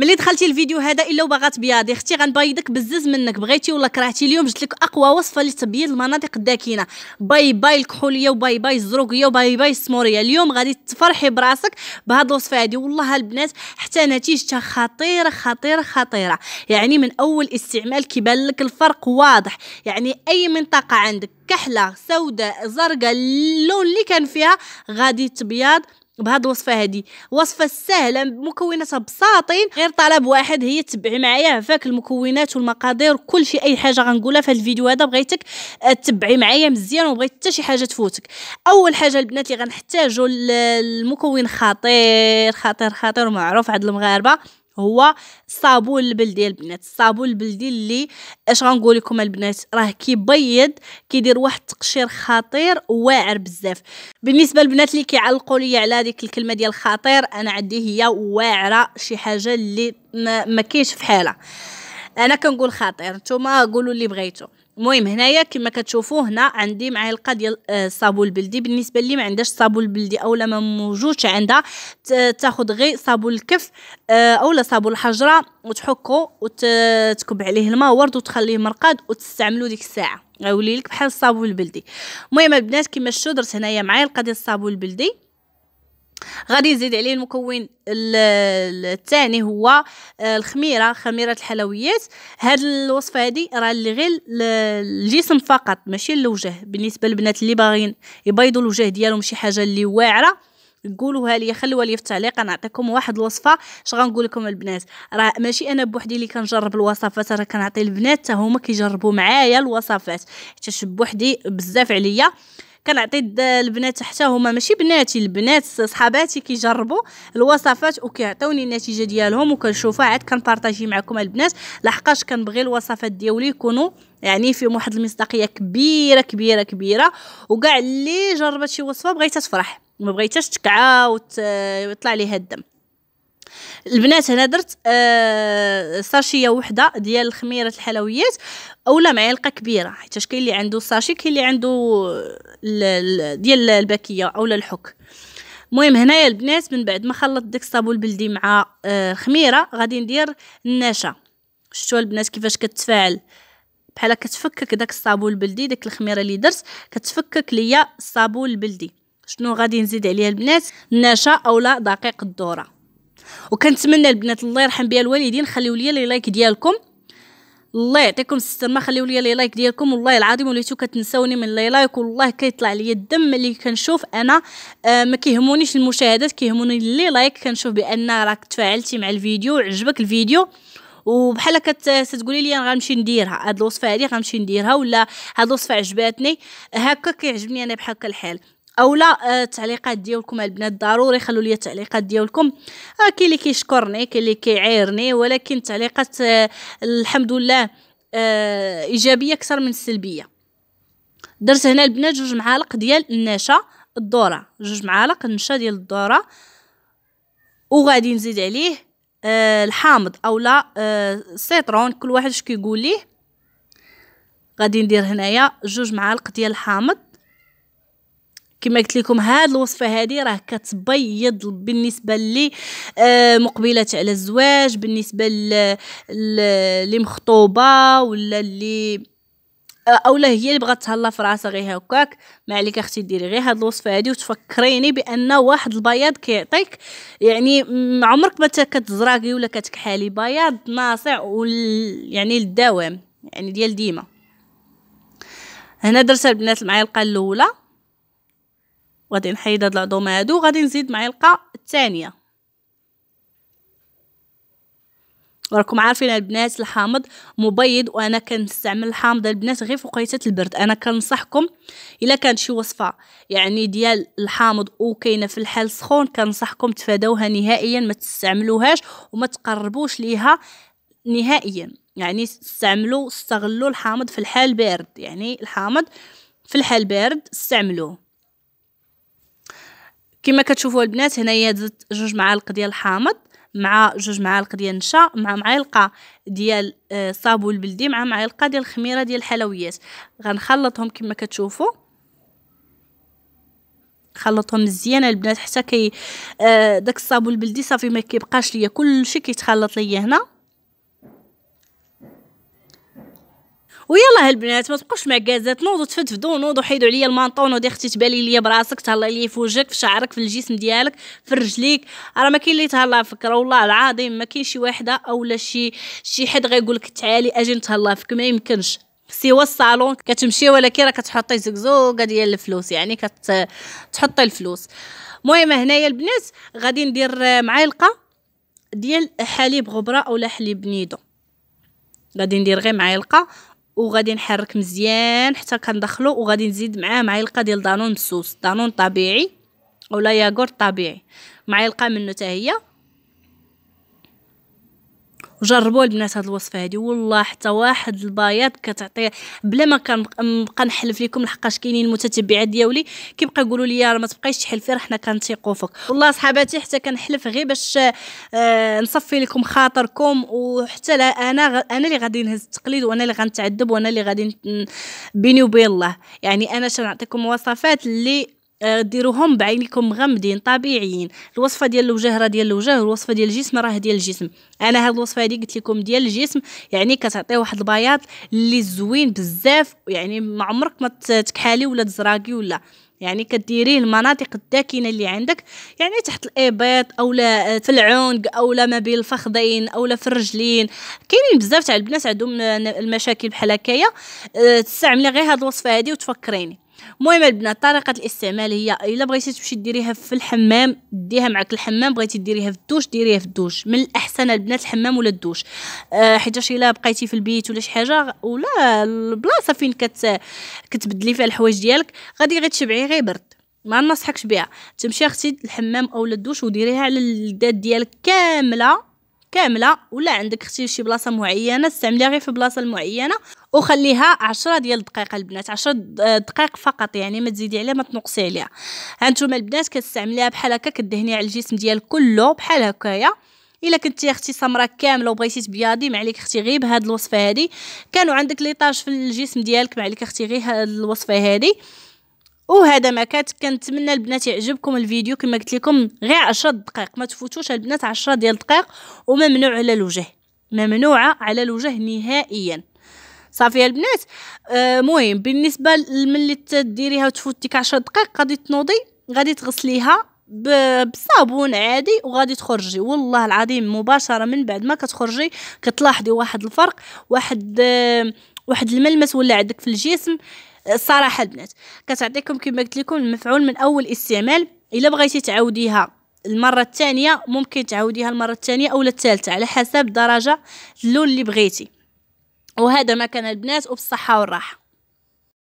ملي دخلتي الفيديو هذا الا وباغا تبيضي اختي غنبيضك بزز منك بغيتي ولا كرهتي اليوم جبت لك اقوى وصفه لتبييض المناطق الداكنه باي باي الكحوليه وباي باي الزروقيه وباي باي السموريه اليوم غادي تفرحي براسك بهاد الوصفه هادي والله البنات حتى نتيجتها خطيره خطيره خطيره يعني من اول استعمال كيبان لك الفرق واضح يعني اي منطقه عندك كحله سوداء زرقاء اللون اللي كان فيها غادي تبيض بهاد الوصفه هادي وصفه سهله مكوناتها بساطين غير طلب واحد هي تبعي معايا عفاك المكونات والمقادير كل شيء اي حاجه غنقولها في الفيديو هذا بغيتك آه، تبعي معايا مزيان وبغيت حتى شي حاجه تفوتك اول حاجه البنات اللي غنحتاجو المكون خطير خطير خطير ومعروف عند المغاربه هو الصابون البلدي البنات الصابون البلدي اللي اش غنقول لكم البنات راه كيبيض كيدير واحد التقشير خطير واعر بزاف بالنسبه للبنات اللي كيعلقوا لي على ديك الكلمه ديال خطير انا عندي هي واعره شي حاجه اللي ما, كاينش في حالها انا كنقول خطير نتوما قولوا اللي بغيتو المهم هنايا كما كتشوفوا هنا عندي معلقه ديال الصابون آه، البلدي بالنسبه اللي ما عندهاش الصابون البلدي اولا ما موجودش عندها تاخذ غير صابون الكف آه، اولا صابون الحجره وتحكو وتكب عليه الماء ورد وتخليه مرقد وتستعملو ديك الساعه غيولي لك بحال الصابون البلدي المهم البنات كما شفتوا درت هنايا معلقه ديال الصابون البلدي غادي نزيد عليه المكون الثاني هو آه، الخميره خميره الحلويات هاد الوصفه هادي راه غير للجسم فقط ماشي للوجه بالنسبه للبنات اللي باغيين يبيضوا الوجه ديالهم شي حاجه اللي واعره قولوها لي خلوها لي في التعليق نعطيكم واحد الوصفه اش غنقول لكم البنات راه ماشي انا بوحدي اللي كنجرب الوصفات راه كنعطي البنات حتى هما كيجربوا معايا الوصفات حتى بوحدي بزاف عليا كنعطي البنات حتى هما ماشي بناتي البنات صحاباتي كيجربوا الوصفات وكيعطوني النتيجه ديالهم وكنشوفها عاد كنبارطاجي معكم البنات لحقاش كنبغي الوصفات ديالي يكونوا يعني فيهم واحد المصداقيه كبيره كبيره كبيره وكاع اللي جربت شي وصفه بغيتها تفرح ما بغيتهاش تكعا ويطلع ليها الدم البنات هنا درت آه ساشيه وحده ديال الخميره الحلويات اولا معلقه كبيره حيت كاين اللي عنده ساشي كاين اللي عنده ديال الباكيه اولا الحك المهم هنايا البنات من بعد ما خلطت داك الصابون البلدي مع الخميره آه غادي ندير النشا شفتوا البنات كيفاش كتفاعل بحال كتفكك داك الصابون البلدي داك الخميره اللي درت كتفكك ليا الصابون البلدي شنو غادي نزيد عليها البنات النشا اولا دقيق الذره وكنتمنى البنات الله يرحم بها الوالدين خليو لي لي لايك ديالكم الله يعطيكم السلامه خليو لي لي لايك ديالكم والله العظيم وليتو كتنساوني من لي لايك والله كيطلع لي الدم اللي كنشوف انا آه ما كيهمونيش المشاهدات كيهموني لي لايك كنشوف بان راك تفاعلتي مع الفيديو عجبك الفيديو وبحال كتقولي لي انا غنمشي نديرها هاد الوصفه هادي غنمشي نديرها ولا هاد الوصفه عجباتني هكا كيعجبني انا بحال هكا الحال او لا التعليقات آه، ديالكم البنات ضروري خلوا لي التعليقات ديالكم آه كاين اللي كيشكرني كاين اللي كيعايرني ولكن تعليقات آه، الحمد لله آه، ايجابيه اكثر من السلبيه درت هنا البنات جوج معالق ديال النشا الدوره جوج معالق النشا ديال الدوره وغادي نزيد عليه آه الحامض اولا آه السيترون كل واحد اش كيقول ليه غادي ندير هنايا جوج معالق ديال الحامض كما قلت لكم هاد الوصفه هذه راه كتبيض بالنسبه لي آه، مقبلات على الزواج بالنسبه اللي مخطوبه ولا اللي اولا آه، هي اللي بغات تهلا في راسها غير هكاك ما عليك اختي ديري غير هاد الوصفه هادي وتفكريني بان واحد البياض كيعطيك يعني عمرك ما كتزراقي ولا كتكحالي بياض ناصع يعني للدوام يعني ديال ديما هنا درت البنات معايا القال الاولى وغادي نحيد هاد العظام هادو وغادي نزيد معلقه الثانيه راكم عارفين البنات الحامض مبيض وانا كنستعمل الحامض البنات غير فوقيتات البرد انا كنصحكم الا كانت شي وصفه يعني ديال الحامض وكاينه في الحال سخون كنصحكم تفادوها نهائيا ما تستعملوهاش وما تقربوش ليها نهائيا يعني استعملوا استغلوا الحامض في الحال بارد يعني الحامض في الحال بارد استعملوه كما كتشوفوا البنات هنايا درت جوج معالق ديال الحامض مع جوج معالق ديال النشا مع معلقه ديال الصابون آه، البلدي مع معلقه ديال الخميره ديال الحلويات غنخلطهم كما كتشوفوا خلطهم مزيان البنات حتى كي آه داك الصابون البلدي صافي ما كيبقاش ليا كلشي كيتخلط ليا هنا ويلا هالبنات ما تبقوش معكازات نوضوا تفدفدوا نوضوا حيدوا عليا المانطون ودي اختي تبالي ليا براسك تهلا ليا في وجهك في شعرك في الجسم ديالك في رجليك راه ما كاين اللي تهلا فيك راه والله العظيم ما كاين شي وحده اولا شي شي حد غيقول لك تعالي اجي نتهلا فيك ما يمكنش سوا الصالون كتمشي ولكن راه كتحطي زكزوكه ديال الفلوس يعني كتحطي الفلوس المهم هنايا البنات غادي ندير معلقه ديال حليب غبره اولا حليب نيدو غادي ندير غير معلقه وغادي نحرك مزيان حتى كندخلو وغادي نزيد معاه معلقه ديال دانون مصوص دانون طبيعي ولا ياغورت طبيعي معلقه منه حتى وجربوا البنات هاد الوصفه هادي والله حتى واحد البياض كتعطي بلا ما كنبقى نحلف لكم لحقاش كاينين المتتبعات ديالي كيبقى يقولوا لي راه ما تبقايش تحلفي راه حنا كنثيقوا فيك والله صحباتي حتى كنحلف غير باش آه نصفي لكم خاطركم وحتى لا انا غ... انا اللي غادي نهز التقليد وانا اللي غنتعذب وانا اللي غادي بيني وبين الله يعني انا شنعطيكم وصفات اللي آه، ديروهم بعينكم مغمدين طبيعيين الوصفه ديال الوجه راه ديال الوجه والوصفه ديال الجسم راه ديال الجسم انا هاد الوصفه هادي قلت لكم ديال الجسم يعني كتعطي واحد البياض اللي زوين بزاف يعني ما عمرك ما تكحالي ولا تزراقي ولا يعني كديريه المناطق الداكنه اللي عندك يعني تحت الابيض اولا آه، في العنق اولا ما بين الفخذين اولا في الرجلين كاينين بزاف تاع البنات عندهم المشاكل بحال هكايا آه، تستعملي غير هاد الوصفه هادي وتفكريني المهم البنات طريقه الاستعمال هي الا بغيتي تمشي ديريها في الحمام ديها معك الحمام بغيتي ديريها في الدوش ديريها في الدوش من الاحسن البنات الحمام ولا الدوش أه حيتاش الا بقيتي في البيت ولا شي حاجه ولا البلاصه فين كت كتبدلي فيها الحوايج ديالك غادي غير تشبعي غير برد ما ننصحكش بها تمشي اختي الحمام اولا الدوش وديريها على الدات ديالك كامله كامله ولا عندك اختي شي بلاصه معينه استعمليها غير في بلاصه معينه وخليها عشرة ديال الدقائق البنات عشرة آه، دقائق فقط يعني ما تزيدي عليها ما تنقصي عليها هانتوما البنات كتستعمليها بحال هكا كدهني على الجسم ديال كله بحال هكايا الا كنتي اختي سمراء كامله وبغيتي تبياضي ما عليك اختي غير بهاد الوصفه هادي كانوا عندك ليطاج في الجسم ديالك ما عليك اختي غير هاد الوصفه هادي وهذا ما كانت كنتمنى البنات يعجبكم الفيديو كما قلت لكم غير 10 دقائق ما تفوتوش البنات 10 ديال الدقائق وممنوع على الوجه ممنوعه على الوجه نهائيا صافي البنات المهم آه بالنسبه ملي تديريها وتفوتيك 10 دقائق غادي تنوضي غادي تغسليها بصابون عادي وغادي تخرجي والله العظيم مباشره من بعد ما كتخرجي كتلاحظي واحد الفرق واحد آه واحد الملمس ولا عندك في الجسم الصراحه آه، البنات كتعطيكم كما قلت لكم المفعول من اول استعمال الا بغيتي تعاوديها المره الثانيه ممكن تعاوديها المره الثانيه اولا الثالثه على حسب درجه اللون اللي بغيتي وهذا مكان البنات وبالصحة والراحة